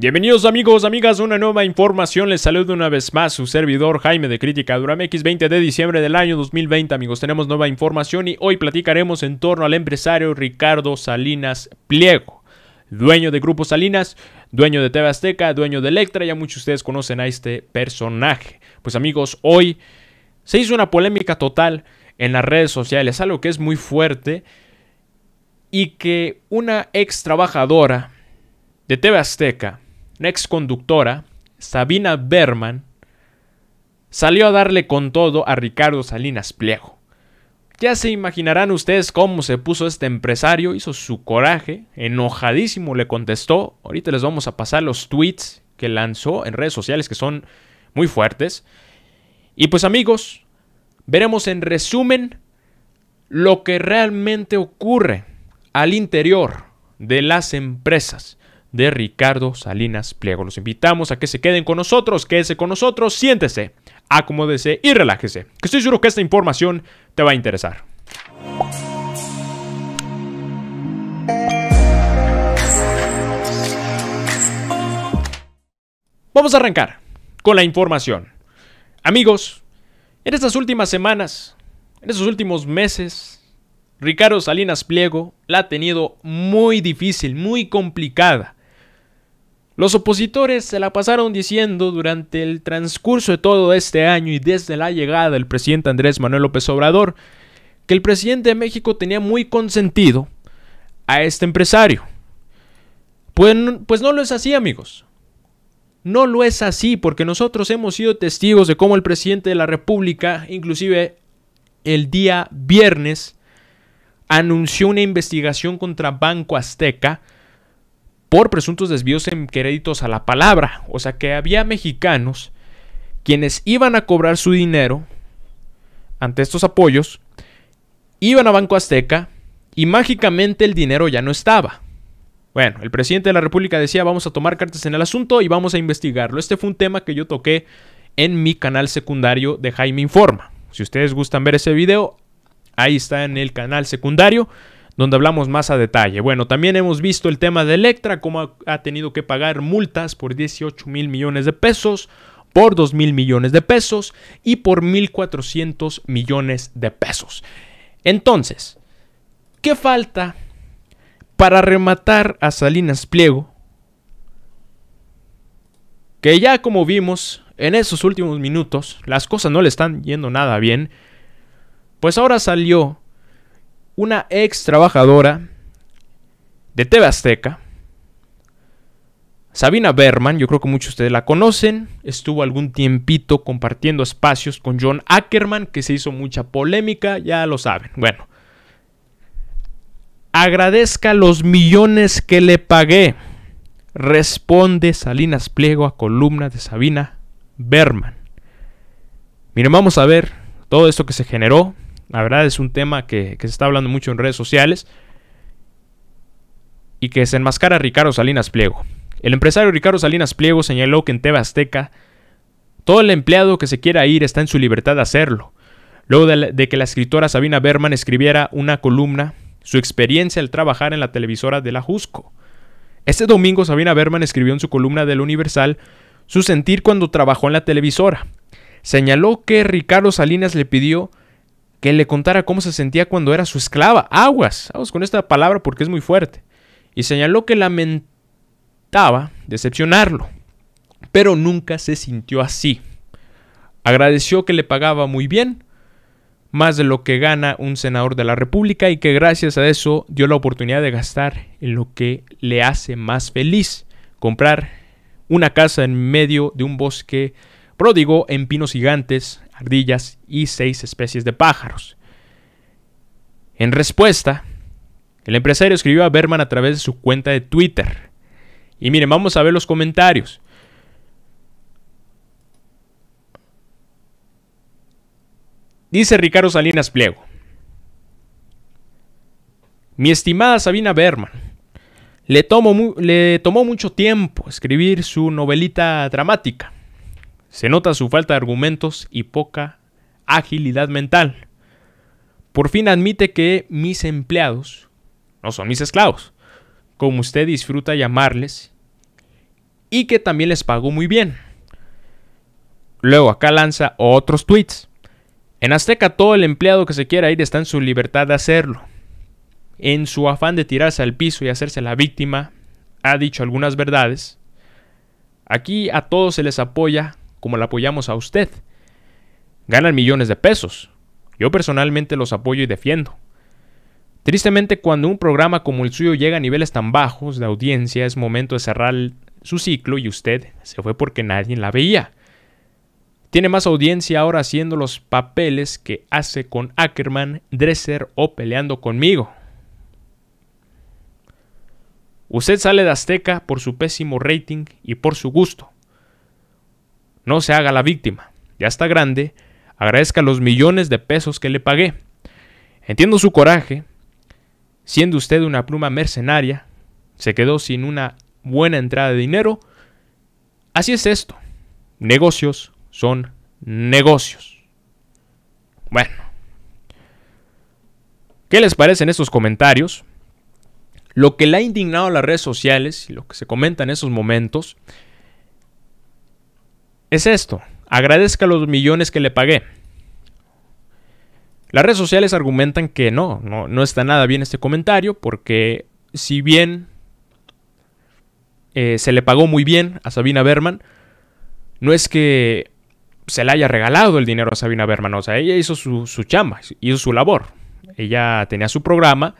Bienvenidos amigos, amigas, una nueva información. Les saludo una vez más su servidor Jaime de Crítica Duramex, 20 de diciembre del año 2020. Amigos, tenemos nueva información y hoy platicaremos en torno al empresario Ricardo Salinas Pliego, dueño de Grupo Salinas, dueño de TV Azteca, dueño de Electra. Ya muchos de ustedes conocen a este personaje. Pues amigos, hoy se hizo una polémica total en las redes sociales, algo que es muy fuerte y que una ex trabajadora de TV Azteca una ex conductora, Sabina Berman, salió a darle con todo a Ricardo Salinas Pliego. Ya se imaginarán ustedes cómo se puso este empresario, hizo su coraje, enojadísimo le contestó. Ahorita les vamos a pasar los tweets que lanzó en redes sociales que son muy fuertes. Y pues amigos, veremos en resumen lo que realmente ocurre al interior de las empresas de Ricardo Salinas Pliego. Los invitamos a que se queden con nosotros, quédese con nosotros, siéntese, acomódese y relájese, que estoy seguro que esta información te va a interesar. Vamos a arrancar con la información. Amigos, en estas últimas semanas, en estos últimos meses, Ricardo Salinas Pliego la ha tenido muy difícil, muy complicada los opositores se la pasaron diciendo durante el transcurso de todo este año y desde la llegada del presidente Andrés Manuel López Obrador que el presidente de México tenía muy consentido a este empresario. Pues, pues no lo es así amigos. No lo es así porque nosotros hemos sido testigos de cómo el presidente de la República, inclusive el día viernes, anunció una investigación contra Banco Azteca por presuntos desvíos en créditos a la palabra. O sea que había mexicanos quienes iban a cobrar su dinero ante estos apoyos, iban a Banco Azteca y mágicamente el dinero ya no estaba. Bueno, el presidente de la República decía vamos a tomar cartas en el asunto y vamos a investigarlo. Este fue un tema que yo toqué en mi canal secundario de Jaime Informa. Si ustedes gustan ver ese video, ahí está en el canal secundario donde hablamos más a detalle. Bueno, también hemos visto el tema de Electra, cómo ha, tenido que pagar multas por 18 mil millones de pesos, por 2 mil millones de pesos y por 1.400 millones de pesos. Entonces, ¿qué falta para rematar a Salinas Pliego? Que ya como vimos en esos últimos minutos, las cosas no le están yendo nada bien. Pues ahora salió una ex trabajadora de TV Azteca, Sabina Berman, yo creo que muchos de ustedes la conocen, estuvo algún tiempito compartiendo espacios con John Ackerman, que se hizo mucha polémica, ya lo saben. Bueno, agradezca los millones que le pagué, responde Salinas Pliego a columna de Sabina Berman. Miren, vamos a ver todo esto que se generó, la verdad es un tema que, se está hablando mucho en redes sociales y que se enmascara Ricardo Salinas Pliego. El empresario Ricardo Salinas Pliego señaló que en Teba Azteca todo el empleado que se quiera ir está en su libertad de hacerlo. Luego de, de que la escritora Sabina Berman escribiera una columna, su experiencia al trabajar en la televisora de la Jusco. Este domingo Sabina Berman escribió en su columna del Universal su sentir cuando trabajó en la televisora. Señaló que Ricardo Salinas le pidió que le contara cómo se sentía cuando era su esclava. Aguas, aguas con esta palabra porque es muy fuerte. Y señaló que lamentaba decepcionarlo, pero nunca se sintió así. Agradeció que le pagaba muy bien, más de lo que gana un senador de la República y que gracias a eso dio la oportunidad de gastar en lo que le hace más feliz, comprar una casa en medio de un bosque pródigo en pinos gigantes, ardillas y seis especies de pájaros. En respuesta, el empresario escribió a Berman a través de su cuenta de Twitter. Y miren, vamos a ver los comentarios. Dice Ricardo Salinas Pliego. Mi estimada Sabina Berman, le, tomo, le tomó mucho tiempo escribir su novelita dramática. Se nota su falta de argumentos y poca agilidad mental. Por fin admite que mis empleados no son mis esclavos, como usted disfruta llamarles, y que también les pagó muy bien. Luego acá lanza otros tweets. En Azteca todo el empleado que se quiera ir está en su libertad de hacerlo. En su afán de tirarse al piso y hacerse la víctima, ha dicho algunas verdades. Aquí a todos se les apoya como la apoyamos a usted. Ganan millones de pesos. Yo personalmente los apoyo y defiendo. Tristemente, cuando un programa como el suyo llega a niveles tan bajos de audiencia, es momento de cerrar su ciclo y usted se fue porque nadie la veía. Tiene más audiencia ahora haciendo los papeles que hace con Ackerman, Dresser o peleando conmigo. Usted sale de Azteca por su pésimo rating y por su gusto. No se haga la víctima. Ya está grande. Agradezca los millones de pesos que le pagué. Entiendo su coraje. Siendo usted una pluma mercenaria, se quedó sin una buena entrada de dinero. Así es esto. Negocios son negocios. Bueno. ¿Qué les parecen estos comentarios? Lo que le ha indignado a las redes sociales y lo que se comenta en esos momentos es esto. Agradezca los millones que le pagué. Las redes sociales argumentan que no, no, está nada bien este comentario porque si bien eh, se le pagó muy bien a Sabina Berman, no es que se le haya regalado el dinero a Sabina Berman, o sea, ella hizo su, su chamba, hizo su labor. Ella tenía su programa,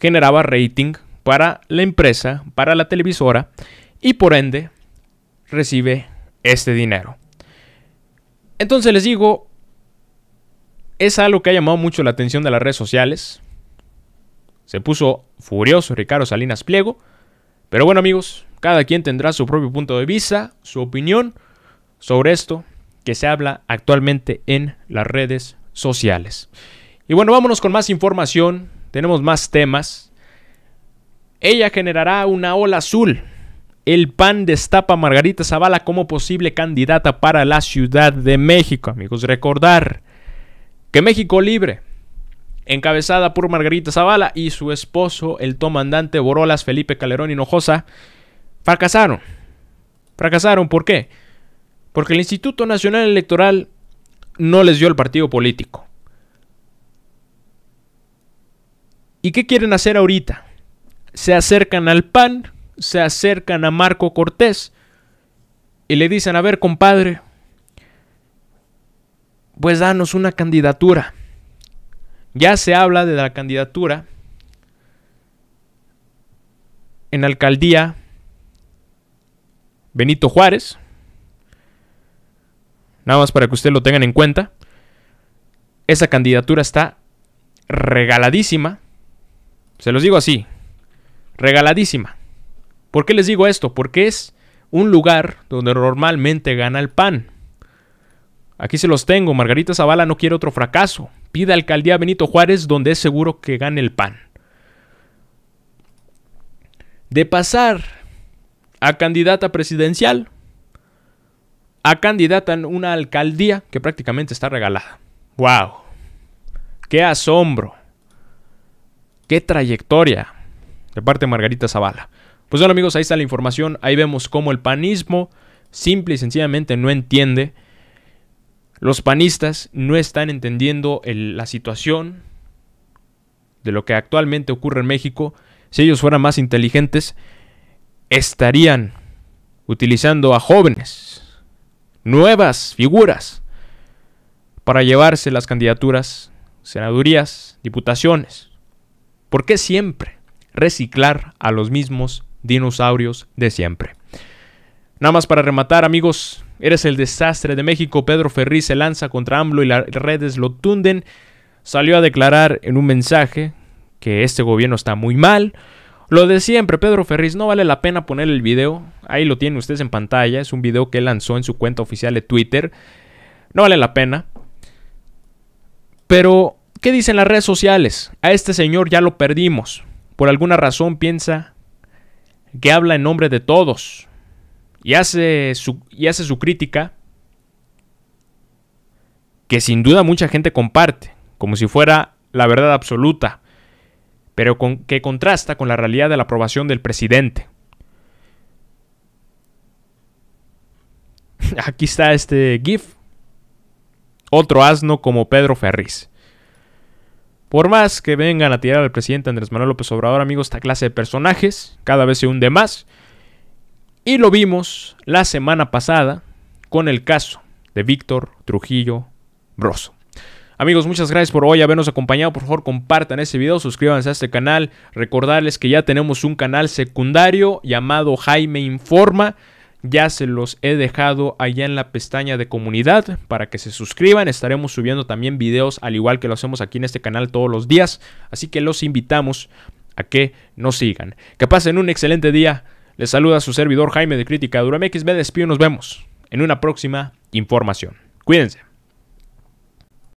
generaba rating para la empresa, para la televisora y por ende recibe este dinero. Entonces les digo, es algo que ha llamado mucho la atención de las redes sociales. Se puso furioso Ricardo Salinas Pliego. Pero bueno amigos, cada quien tendrá su propio punto de vista, su opinión sobre esto que se habla actualmente en las redes sociales. Y bueno, vámonos con más información, tenemos más temas. Ella generará una ola azul el PAN destapa a Margarita Zavala como posible candidata para la Ciudad de México. Amigos, recordar que México Libre, encabezada por Margarita Zavala y su esposo, el comandante Borolas Felipe Calderón Hinojosa, fracasaron. Fracasaron, ¿por qué? Porque el Instituto Nacional Electoral no les dio el partido político. ¿Y qué quieren hacer ahorita? Se acercan al PAN se acercan a Marco Cortés y le dicen, a ver, compadre, pues danos una candidatura. Ya se habla de la candidatura en alcaldía Benito Juárez. Nada más para que ustedes lo tengan en cuenta. Esa candidatura está regaladísima. Se los digo así. Regaladísima. ¿Por qué les digo esto? Porque es un lugar donde normalmente gana el PAN. Aquí se los tengo, Margarita Zavala no quiere otro fracaso. Pide alcaldía Benito Juárez donde es seguro que gane el PAN. De pasar a candidata presidencial, a candidata en una alcaldía que prácticamente está regalada. ¡Wow! ¡Qué asombro! ¡Qué trayectoria! De parte de Margarita Zavala. Pues bueno amigos, ahí está la información, ahí vemos cómo el panismo simple y sencillamente no entiende. Los panistas no están entendiendo la situación de lo que actualmente ocurre en México. Si ellos fueran más inteligentes, estarían utilizando a jóvenes, nuevas figuras, para llevarse las candidaturas, senadurías, diputaciones. ¿Por qué siempre reciclar a los mismos dinosaurios de siempre. Nada más para rematar, amigos, eres el desastre de México. Pedro Ferriz se lanza contra AMLO y las redes lo tunden. Salió a declarar en un mensaje que este gobierno está muy mal. Lo de siempre, Pedro Ferriz, no vale la pena poner el video. Ahí lo tienen ustedes en pantalla. Es un video que lanzó en su cuenta oficial de Twitter. No vale la pena. Pero, ¿qué dicen las redes sociales? A este señor ya lo perdimos. Por alguna razón piensa que habla en nombre de todos y hace su, y hace su crítica que sin duda mucha gente comparte, como si fuera la verdad absoluta, pero con, que contrasta con la realidad de la aprobación del presidente. Aquí está este GIF. Otro asno como Pedro Ferriz. Por más que vengan a tirar al presidente Andrés Manuel López Obrador, amigos, esta clase de personajes cada vez se hunde más. Y lo vimos la semana pasada con el caso de Víctor Trujillo Broso. Amigos, muchas gracias por hoy habernos acompañado. Por favor, compartan este video, suscríbanse a este canal. Recordarles que ya tenemos un canal secundario llamado Jaime Informa ya se los he dejado allá en la pestaña de comunidad para que se suscriban. Estaremos subiendo también videos al igual que lo hacemos aquí en este canal todos los días. Así que los invitamos a que nos sigan. Que pasen un excelente día. Les saluda su servidor Jaime de Crítica Duramex. Me despido nos vemos en una próxima información. Cuídense.